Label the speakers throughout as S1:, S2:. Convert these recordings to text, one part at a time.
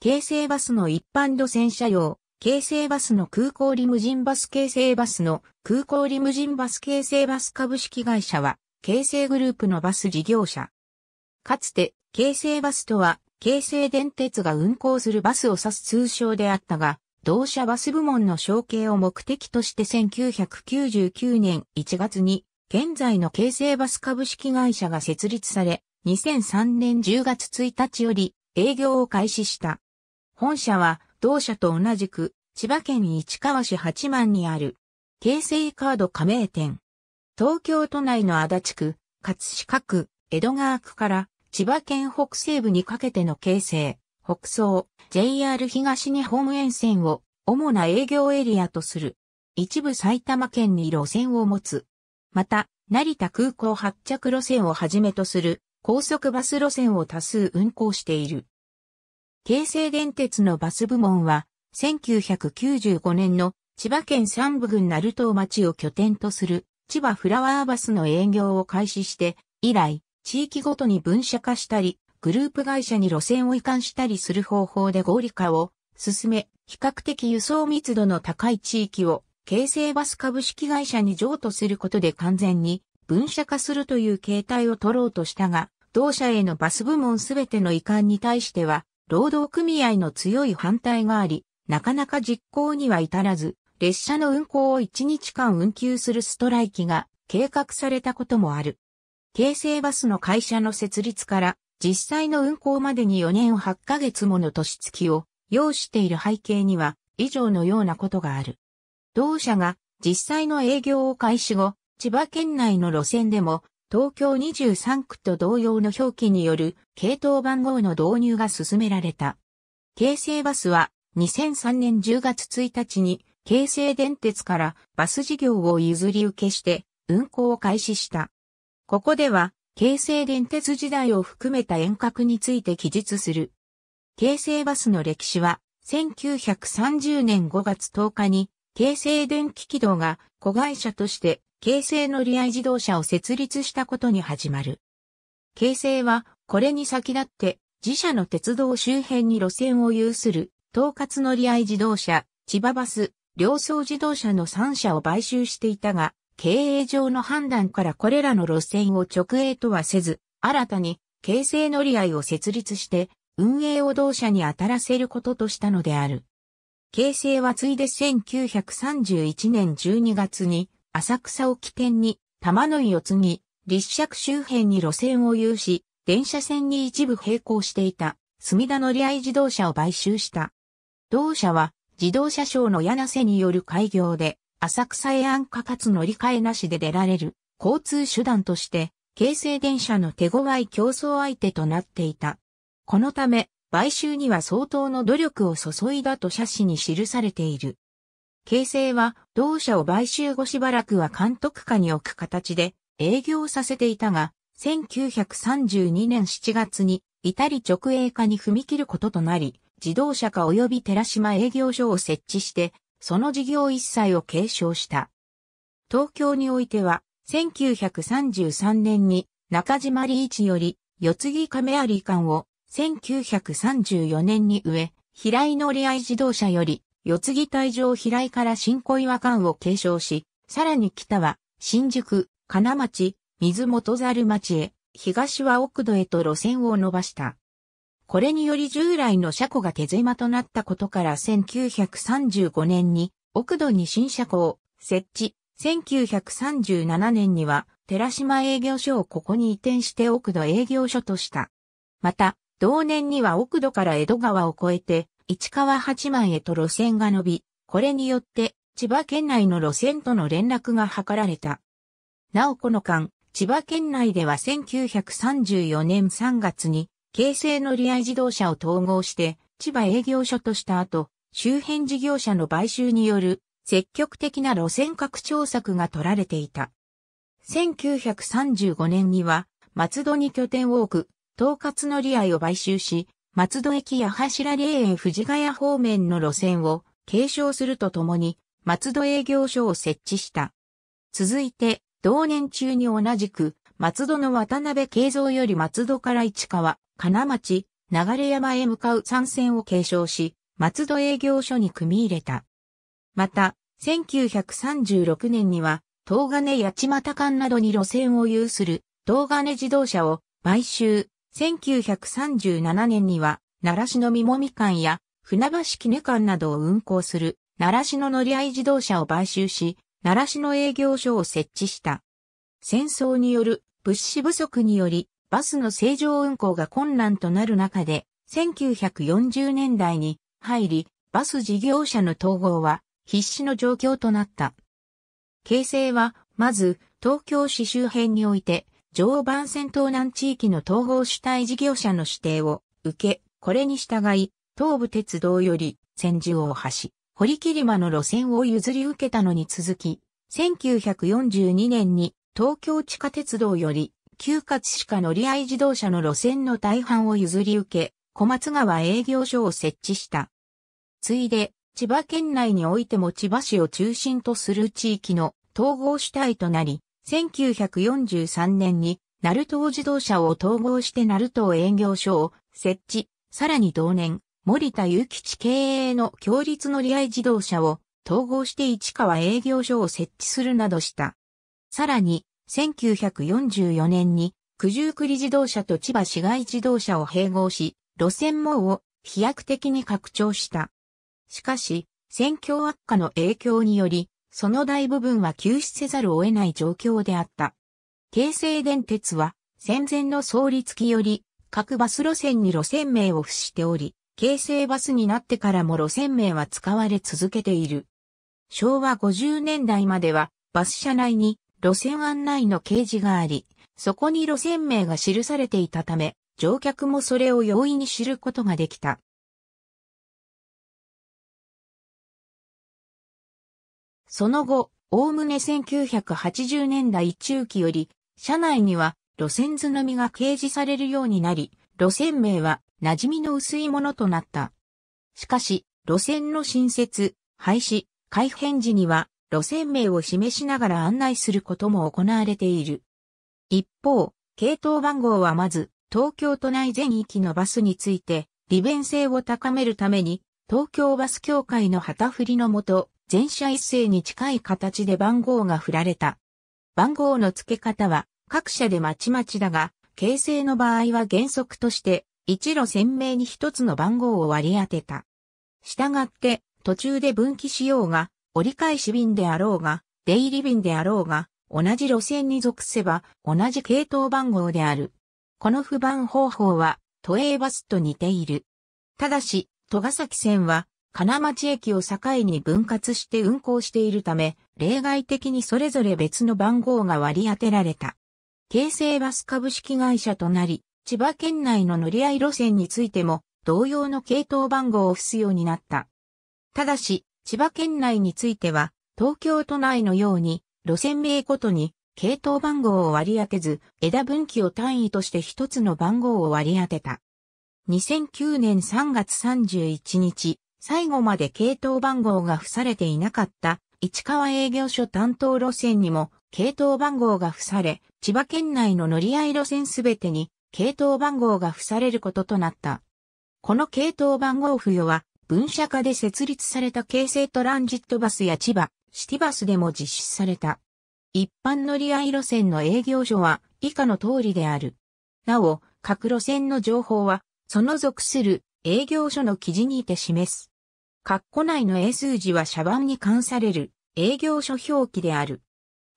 S1: 京成バスの一般路線車用、京成バスの空港リムジンバス京成バスの空港リムジンバス京成バス株式会社は、京成グループのバス事業者。かつて、京成バスとは、京成電鉄が運行するバスを指す通称であったが、同社バス部門の承継を目的として1999年1月に、現在の京成バス株式会社が設立され、2003年10月1日より営業を開始した。本社は同社と同じく千葉県市川市八幡にある京成カード加盟店。東京都内の足立区、葛飾区、江戸川区から千葉県北西部にかけての京成、北総、JR 東日本沿線を主な営業エリアとする。一部埼玉県に路線を持つ。また、成田空港発着路線をはじめとする高速バス路線を多数運行している。京成電鉄のバス部門は、1995年の千葉県三部郡鳴門町を拠点とする千葉フラワーバスの営業を開始して、以来、地域ごとに分社化したり、グループ会社に路線を移管したりする方法で合理化を進め、比較的輸送密度の高い地域を、京成バス株式会社に譲渡することで完全に分社化するという形態を取ろうとしたが、同社へのバス部門すべての移管に対しては、労働組合の強い反対があり、なかなか実行には至らず、列車の運行を1日間運休するストライキが計画されたこともある。京成バスの会社の設立から実際の運行までに4年8ヶ月もの年月を要している背景には以上のようなことがある。同社が実際の営業を開始後、千葉県内の路線でも東京23区と同様の表記による系統番号の導入が進められた。京成バスは2003年10月1日に京成電鉄からバス事業を譲り受けして運行を開始した。ここでは京成電鉄時代を含めた遠隔について記述する。京成バスの歴史は1930年5月10日に京成電気軌道が子会社として京成乗り合い自動車を設立したことに始まる。京成は、これに先立って、自社の鉄道周辺に路線を有する、統括乗り合い自動車、千葉バス、両走自動車の3社を買収していたが、経営上の判断からこれらの路線を直営とはせず、新たに、京成乗り合いを設立して、運営を同社に当たらせることとしたのである。京成はついで1931年12月に、浅草を起点に、玉の井を継ぎ、立石周辺に路線を有し、電車線に一部並行していた、墨田乗合自動車を買収した。同社は、自動車省の柳瀬による開業で、浅草へ安価かつ乗り換えなしで出られる、交通手段として、京成電車の手強い競争相手となっていた。このため、買収には相当の努力を注いだと写真に記されている。形成は同社を買収後しばらくは監督下に置く形で営業させていたが、1932年7月に至り直営化に踏み切ることとなり、自動車化及び寺島営業所を設置して、その事業一切を継承した。東京においては、1933年に中島理一より四木亀有館を1934年に植え、平井のり愛自動車より四つ木退場平井から新小岩間を継承し、さらに北は、新宿、金町、水元猿町へ、東は奥戸へと路線を伸ばした。これにより従来の車庫が手狭となったことから1935年に奥戸に新車庫を設置、1937年には寺島営業所をここに移転して奥戸営業所とした。また、同年には奥戸から江戸川を越えて市川八幡へと路線が伸び、これによって千葉県内の路線との連絡が図られた。なおこの間、千葉県内では1934年3月に、京成乗合自動車を統合して、千葉営業所とした後、周辺事業者の買収による積極的な路線拡張策が取られていた。1935年には、松戸に拠点を置く、統括乗合を買収し、松戸駅や柱霊園藤ヶ谷方面の路線を継承するとともに、松戸営業所を設置した。続いて、同年中に同じく、松戸の渡辺慶三より松戸から市川、金町、流山へ向かう参戦を継承し、松戸営業所に組み入れた。また、1936年には、東金八幡間などに路線を有する東金自動車を買収、1937年には、奈良市のみもみ館や、船橋絹館などを運行する、奈良市の乗り合い自動車を買収し、奈良市の営業所を設置した。戦争による物資不足により、バスの正常運行が困難となる中で、1940年代に入り、バス事業者の統合は必死の状況となった。形成は、まず、東京市周辺において、常磐線東南地域の統合主体事業者の指定を受け、これに従い、東武鉄道より千住大橋、堀切間の路線を譲り受けたのに続き、1942年に東京地下鉄道より、旧葛飾乗合自動車の路線の大半を譲り受け、小松川営業所を設置した。ついで、千葉県内においても千葉市を中心とする地域の統合主体となり、1943年に、ナルト自動車を統合してナルト営業所を設置、さらに同年、森田祐吉経営の強立乗り合い自動車を統合して市川営業所を設置するなどした。さらに、1944年に九十九里自動車と千葉市街自動車を併合し、路線網を飛躍的に拡張した。しかし、戦況悪化の影響により、その大部分は休止せざるを得ない状況であった。京成電鉄は戦前の創立期より各バス路線に路線名を付しており、京成バスになってからも路線名は使われ続けている。昭和50年代まではバス車内に路線案内の掲示があり、そこに路線名が記されていたため、乗客もそれを容易に知ることができた。その後、おおむね1980年代中期より、車内には路線図のみが掲示されるようになり、路線名は馴染みの薄いものとなった。しかし、路線の新設、廃止、改変時には、路線名を示しながら案内することも行われている。一方、系統番号はまず、東京都内全域のバスについて、利便性を高めるために、東京バス協会の旗振りのもと、全社一斉に近い形で番号が振られた。番号の付け方は各社でまちまちだが、形成の場合は原則として一路鮮明に一つの番号を割り当てた。したがって途中で分岐しようが、折り返し便であろうが、出入り便であろうが、同じ路線に属せば同じ系統番号である。この不番方法は都営バスと似ている。ただし、戸ヶ崎線は金町駅を境に分割して運行しているため、例外的にそれぞれ別の番号が割り当てられた。京成バス株式会社となり、千葉県内の乗り合い路線についても同様の系統番号を付すようになった。ただし、千葉県内については、東京都内のように、路線名ごとに系統番号を割り当てず、枝分岐を単位として一つの番号を割り当てた。2009年3月31日、最後まで系統番号が付されていなかった市川営業所担当路線にも系統番号が付され、千葉県内の乗り合い路線すべてに系統番号が付されることとなった。この系統番号付与は、分社化で設立された京成トランジットバスや千葉、シティバスでも実施された。一般乗り合い路線の営業所は以下の通りである。なお、各路線の情報は、その属する営業所の記事にて示す。括弧内の英数字は社番に関される営業所表記である。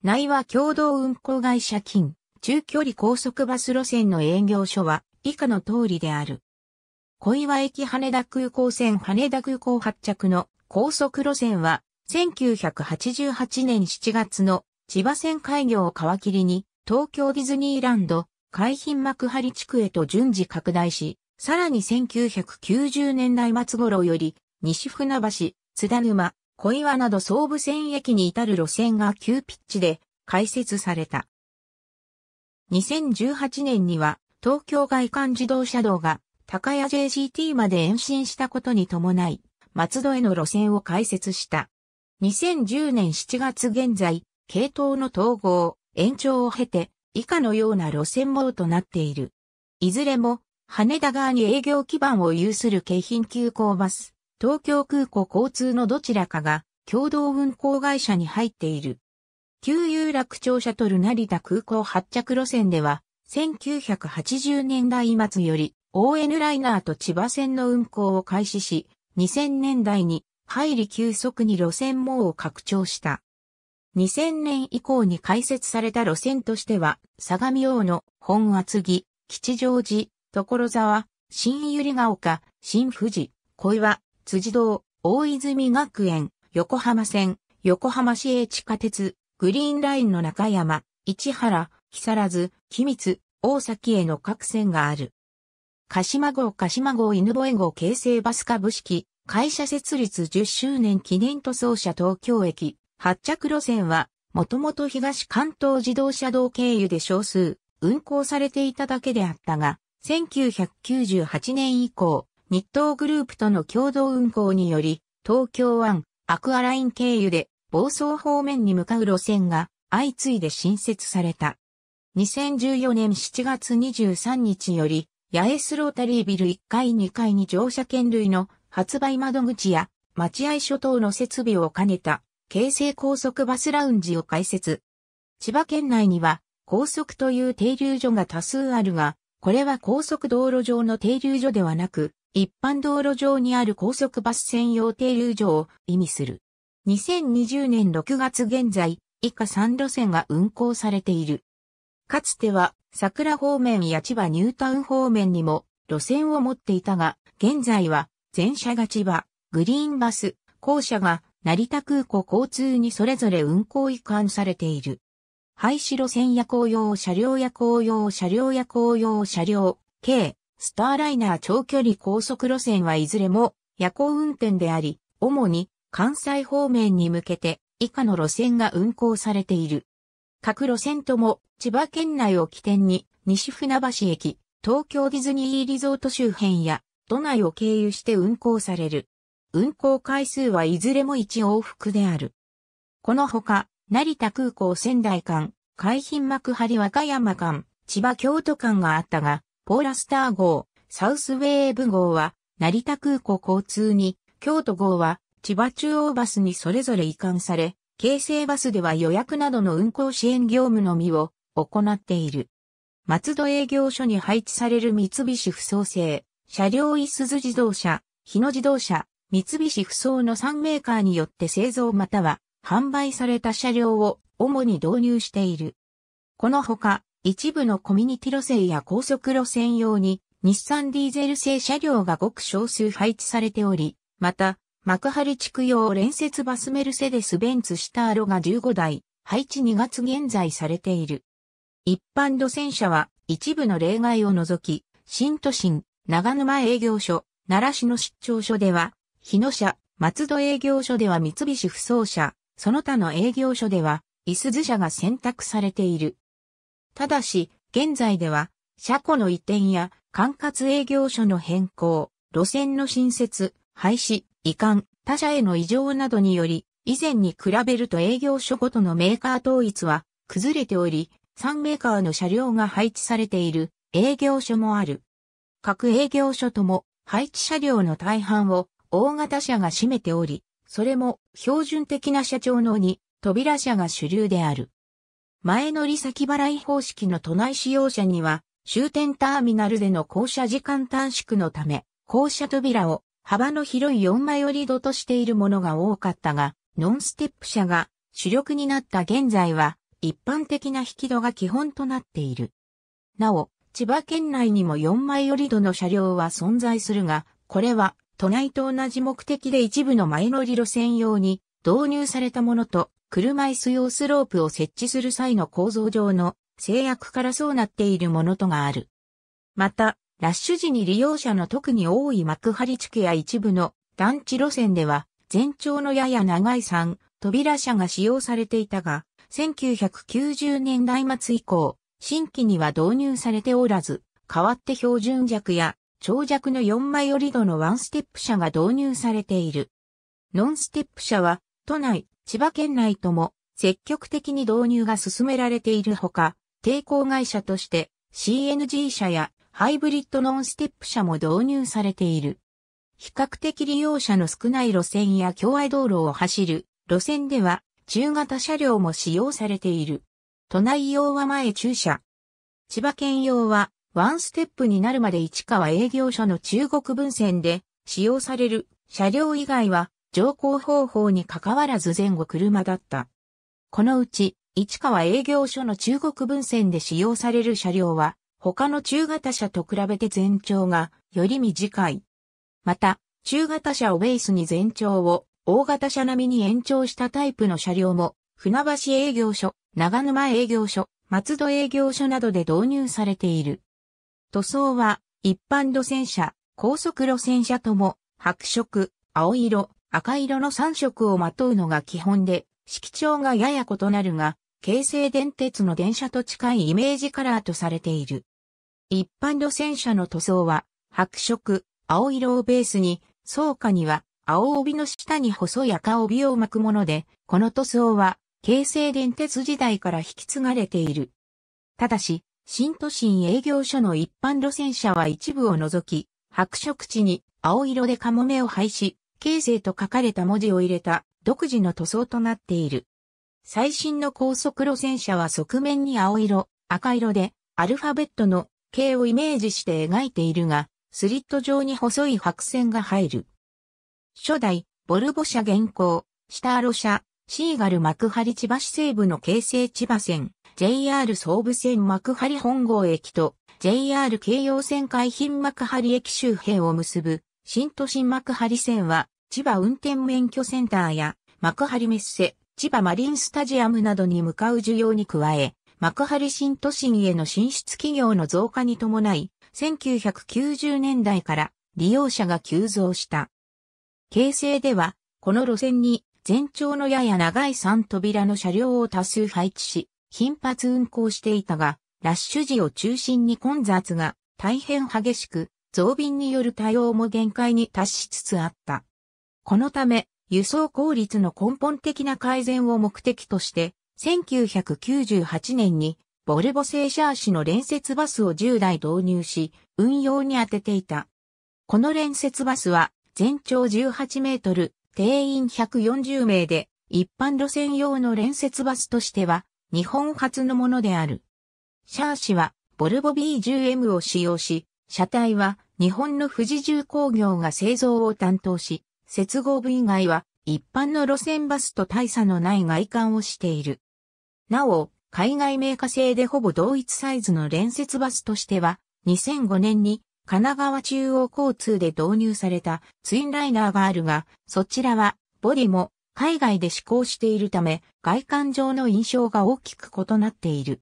S1: 内は共同運行会社金、中距離高速バス路線の営業所は以下の通りである。小岩駅羽田空港線羽田空港発着の高速路線は1988年7月の千葉線開業を皮切りに東京ディズニーランド海浜幕張地区へと順次拡大し、さらに1990年代末頃より西船橋、津田沼、小岩など総武線駅に至る路線が急ピッチで開設された。2018年には東京外環自動車道が高屋 JCT まで延伸したことに伴い、松戸への路線を開設した。2010年7月現在、系統の統合、延長を経て、以下のような路線網となっている。いずれも、羽田側に営業基盤を有する京浜急行バス、東京空港交通のどちらかが共同運航会社に入っている。旧有楽町シャトル成田空港発着路線では、1980年代末より ON ライナーと千葉線の運行を開始し、2000年代に入り急速に路線網を拡張した。2000年以降に開設された路線としては、相模大野、本厚木、吉祥寺、所沢、新百合ヶ丘、新富士、小岩、辻堂、大泉学園、横浜線、横浜市営地下鉄、グリーンラインの中山、市原、木更津、木密、大崎への各線がある。鹿島号鹿島号犬吠号京成バス株式、会社設立10周年記念塗装車東京駅、発着路線は、もともと東関東自動車道経由で少数、運行されていただけであったが、1998年以降、日東グループとの共同運行により、東京湾、アクアライン経由で、房総方面に向かう路線が相次いで新設された。2014年7月23日より、八重洲ロータリービル1階2階に乗車券類の発売窓口や待合諸島の設備を兼ねた京成高速バスラウンジを開設。千葉県内には高速という停留所が多数あるが、これは高速道路上の停留所ではなく、一般道路上にある高速バス専用停留所を意味する。2020年6月現在、以下3路線が運行されている。かつては、桜方面や千葉ニュータウン方面にも路線を持っていたが、現在は、全車が千葉、グリーンバス、校舎が成田空港交通にそれぞれ運行移管されている。廃止路線や公用車両や公用車両や公用車両、K。スターライナー長距離高速路線はいずれも夜行運転であり、主に関西方面に向けて以下の路線が運行されている。各路線とも千葉県内を起点に西船橋駅、東京ディズニーリゾート周辺や都内を経由して運行される。運行回数はいずれも1往復である。このほか、成田空港仙台間、海浜幕張和歌山間、千葉京都間があったが、ポーラスター号、サウスウェーブ号は、成田空港交通に、京都号は、千葉中央バスにそれぞれ移管され、京成バスでは予約などの運行支援業務のみを行っている。松戸営業所に配置される三菱不創製、車両いすず自動車、日野自動車、三菱不創の3メーカーによって製造または販売された車両を主に導入している。このほか、一部のコミュニティ路線や高速路線用に日産ディーゼル製車両がごく少数配置されており、また、幕張地区用連接バスメルセデス・ベンツ・シターロが15台、配置2月現在されている。一般路線車は一部の例外を除き、新都心、長沼営業所、奈良市の出張所では、日野社、松戸営業所では三菱不走車、その他の営業所では、伊すず車が選択されている。ただし、現在では、車庫の移転や管轄営業所の変更、路線の新設、廃止、移管、他社への異常などにより、以前に比べると営業所ごとのメーカー統一は崩れており、3メーカーの車両が配置されている営業所もある。各営業所とも配置車両の大半を大型車が占めており、それも標準的な車長の2、扉車が主流である。前乗り先払い方式の都内使用者には、終点ターミナルでの降車時間短縮のため、降車扉を幅の広い4枚寄り度としているものが多かったが、ノンステップ車が主力になった現在は、一般的な引き戸が基本となっている。なお、千葉県内にも4枚寄り度の車両は存在するが、これは都内と同じ目的で一部の前乗り路線用に導入されたものと車椅子用スロープを設置する際の構造上の制約からそうなっているものとがある。また、ラッシュ時に利用者の特に多い幕張地区や一部の団地路線では、全長のやや長い3扉車が使用されていたが、1990年代末以降、新規には導入されておらず、代わって標準弱や長弱の4枚折り戸のワンステップ車が導入されている。ノンステップ車は都内、千葉県内とも積極的に導入が進められているほか、抵抗会社として CNG 車やハイブリッドノンステップ車も導入されている。比較的利用者の少ない路線や境外道路を走る路線では中型車両も使用されている。都内用は前駐車。千葉県用はワンステップになるまで市川営業所の中国分線で使用される車両以外は乗降方法に関わらず前後車だった。このうち、市川営業所の中国分線で使用される車両は、他の中型車と比べて全長がより短い。また、中型車をベースに全長を大型車並みに延長したタイプの車両も、船橋営業所、長沼営業所、松戸営業所などで導入されている。塗装は、一般路線車、高速路線車とも、白色、青色、赤色の3色をまとうのが基本で、色調がやや異なるが、京成電鉄の電車と近いイメージカラーとされている。一般路線車の塗装は、白色、青色をベースに、草下には青帯の下に細い赤帯を巻くもので、この塗装は京成電鉄時代から引き継がれている。ただし、新都心営業所の一般路線車は一部を除き、白色地に青色でカモメを廃止、形成と書かれた文字を入れた独自の塗装となっている。最新の高速路線車は側面に青色、赤色でアルファベットの形をイメージして描いているが、スリット状に細い白線が入る。初代、ボルボ社現行、シターロシーガル幕張千葉市西部の京成千葉線、JR 総武線幕張本郷駅と JR 京葉線海浜幕張駅周辺を結ぶ新都心幕張線は千葉運転免許センターや幕張メッセ、千葉マリンスタジアムなどに向かう需要に加え、幕張新都心への進出企業の増加に伴い、1990年代から利用者が急増した。京成では、この路線に全長のやや長い3扉の車両を多数配置し、頻発運行していたが、ラッシュ時を中心に混雑が大変激しく、増便による対応も限界に達しつつあった。このため、輸送効率の根本的な改善を目的として、1998年にボルボ製シャーシの連接バスを10台導入し、運用に当てていた。この連接バスは全長18メートル、定員140名で、一般路線用の連接バスとしては、日本初のものである。シャーシは、ボルボ B10M を使用し、車体は、日本の富士重工業が製造を担当し、接合部以外は一般の路線バスと大差のない外観をしている。なお、海外メーカー製でほぼ同一サイズの連接バスとしては、2005年に神奈川中央交通で導入されたツインライナーがあるが、そちらはボディも海外で施行しているため、外観上の印象が大きく異なっている。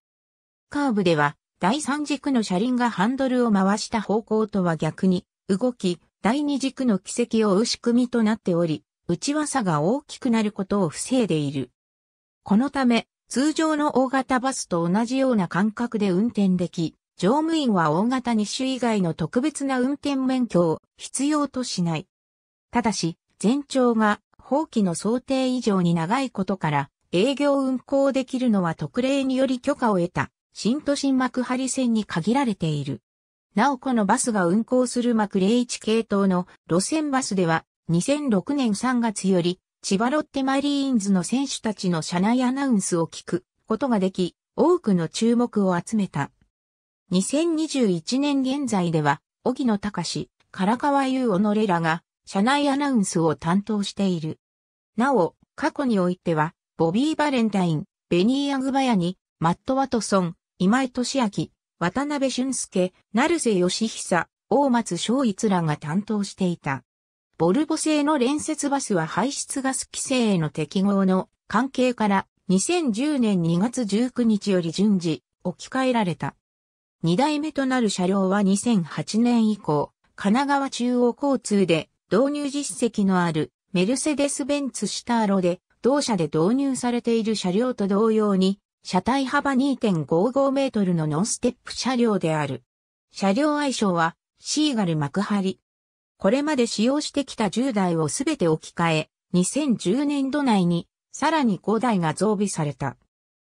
S1: カーブでは、第三軸の車輪がハンドルを回した方向とは逆に、動き、第二軸の軌跡を追う仕組みとなっており、内輪差が大きくなることを防いでいる。このため、通常の大型バスと同じような感覚で運転でき、乗務員は大型2種以外の特別な運転免許を必要としない。ただし、全長が法規の想定以上に長いことから、営業運行できるのは特例により許可を得た、新都心幕張線に限られている。なおこのバスが運行するマクレイチ系統の路線バスでは、2006年3月より、千葉ロッテマリーンズの選手たちの車内アナウンスを聞くことができ、多くの注目を集めた。2021年現在では、荻野隆、唐川優小野レらが、車内アナウンスを担当している。なお、過去においては、ボビー・バレンタイン、ベニー・アグバヤに、マット・ワトソン、今井俊明、渡辺俊介、成瀬義久、大松昭一らが担当していた。ボルボ製の連接バスは排出ガス規制への適合の関係から2010年2月19日より順次置き換えられた。二代目となる車両は2008年以降、神奈川中央交通で導入実績のあるメルセデス・ベンツ・シターロで同社で導入されている車両と同様に車体幅2.55メートルのノンステップ車両である。車両愛称は、シーガル幕張。これまで使用してきた10台をすべて置き換え、2010年度内に、さらに5台が増備された。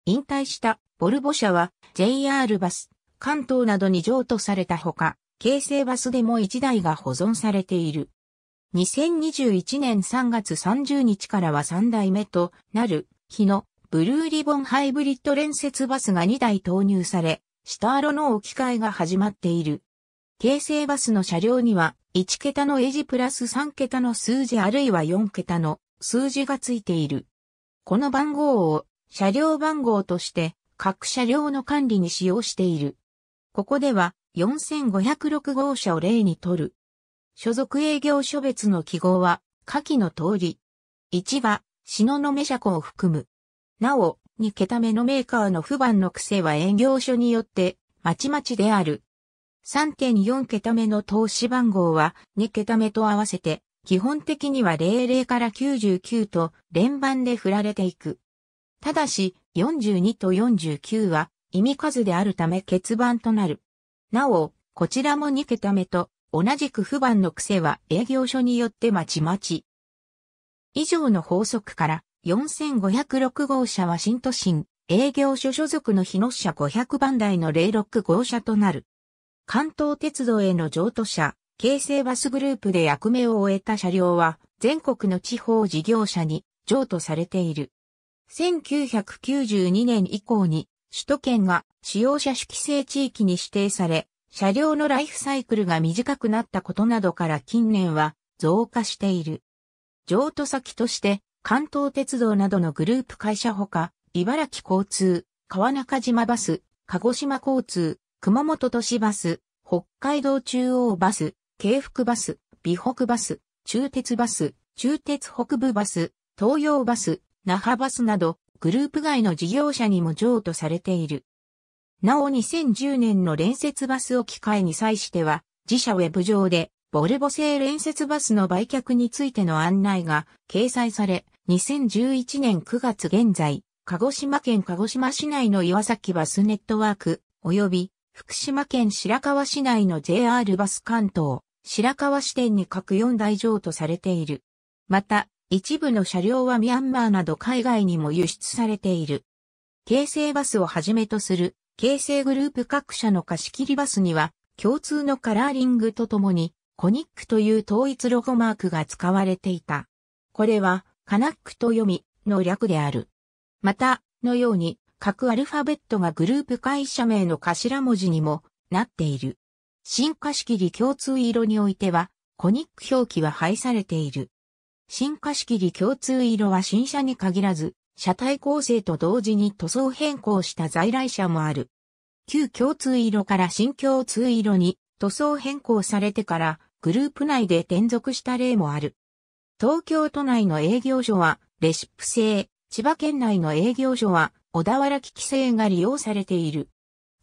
S1: 引退したボルボ社は JR バス、関東などに譲渡されたほか、京成バスでも1台が保存されている。2021年3月30日からは3台目となる日野ブルーリボンハイブリッド連接バスが2台投入され、下アロの置き換えが始まっている。京成バスの車両には、1桁のエジプラス3桁の数字あるいは4桁の数字がついている。この番号を車両番号として各車両の管理に使用している。ここでは4506号車を例にとる。所属営業所別の記号は下記の通り。1は、の目車庫を含む。なお、2桁目のメーカーの不番の癖は営業所によって、まちまちである。3.4桁目の投資番号は2桁目と合わせて、基本的には00から99と連番で振られていく。ただし、42と49は意味数であるため欠番となる。なお、こちらも2桁目と同じく不番の癖は営業所によってまちまち。以上の法則から4506号車は新都心、営業所所属の日野車500番台の06号車となる。関東鉄道への譲渡車、京成バスグループで役目を終えた車両は、全国の地方事業者に譲渡されている。1992年以降に、首都圏が使用者主規制地域に指定され、車両のライフサイクルが短くなったことなどから近年は増加している。譲渡先として関東鉄道などのグループ会社ほか、茨城交通、川中島バス、鹿児島交通、熊本都市バス、北海道中央バス、京福バス、美北バス、中鉄バス、中鉄北部バス、東洋バス、那覇バスなど、グループ外の事業者にも譲渡されている。なお2010年の連接バス置き換えに際しては、自社ウェブ上で、ボルボ製連接バスの売却についての案内が掲載され、2011年9月現在、鹿児島県鹿児島市内の岩崎バスネットワーク、及び福島県白河市内の JR バス関東、白河支店に各4台上とされている。また、一部の車両はミャンマーなど海外にも輸出されている。京成バスをはじめとする、京成グループ各社の貸し切りバスには、共通のカラーリングとともに、コニックという統一ロゴマークが使われていた。これは、カナックと読みの略である。また、のように、各アルファベットがグループ会社名の頭文字にもなっている。進化切り共通色においては、コニック表記は廃されている。進化切り共通色は新車に限らず、車体構成と同時に塗装変更した在来車もある。旧共通色から新共通色に塗装変更されてからグループ内で転属した例もある。東京都内の営業所はレシップ制、千葉県内の営業所は小田原機器制が利用されている。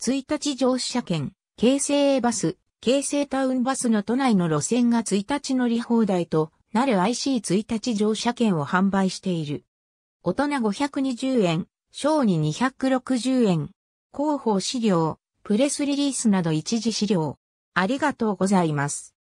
S1: 1日乗車券、京成バス、京成タウンバスの都内の路線が1日乗り放題となる IC1 日乗車券を販売している。大人520円、小児260円。広報資料、プレスリリースなど一時資料。ありがとうございます。